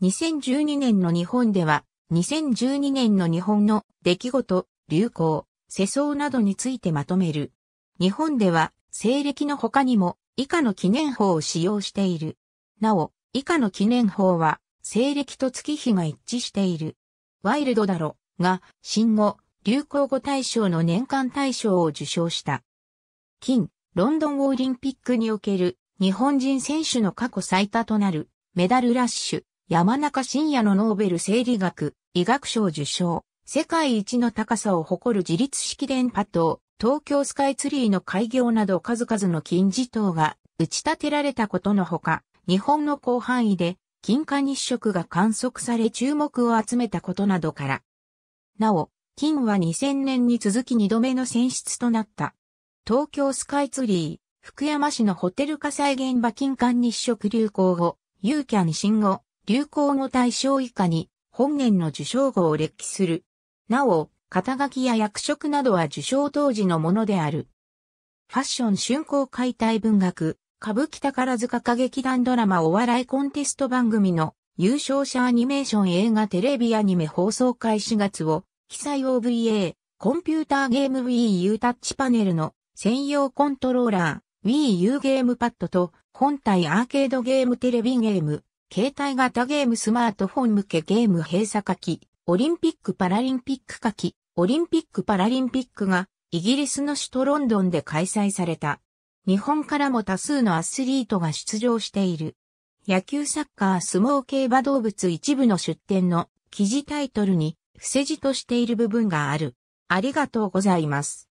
2012年の日本では、2012年の日本の出来事、流行、世相などについてまとめる。日本では、西暦の他にも、以下の記念法を使用している。なお、以下の記念法は、西暦と月日が一致している。ワイルドだろ、が、新語、流行語大賞の年間大賞を受賞した。金、ロンドンオリンピックにおける日本人選手の過去最多となるメダルラッシュ、山中伸也のノーベル生理学、医学賞受賞、世界一の高さを誇る自立式電波塔、東京スカイツリーの開業など数々の金字塔が打ち立てられたことのほか、日本の広範囲で金貨日食が観測され注目を集めたことなどから。なお、金は2000年に続き2度目の選出となった。東京スカイツリー、福山市のホテル火災現場金管日食流行後、ユーキャン新後、流行語大賞以下に本年の受賞後を列記する。なお、肩書きや役職などは受賞当時のものである。ファッション春光解体文学、歌舞伎宝塚歌劇団ドラマお笑いコンテスト番組の優勝者アニメーション映画テレビアニメ放送開始月を、記載 OVA、コンピューターゲーム Wii U タッチパネルの専用コントローラー、Wii U ゲームパッドと本体アーケードゲームテレビゲーム、携帯型ゲームスマートフォン向けゲーム閉鎖書き、オリンピック・パラリンピック書き、オリンピック・パラリンピックがイギリスの首都ロンドンで開催された。日本からも多数のアスリートが出場している。野球サッカー相撲競馬動物一部の出展の記事タイトルに伏せ字としている部分がある。ありがとうございます。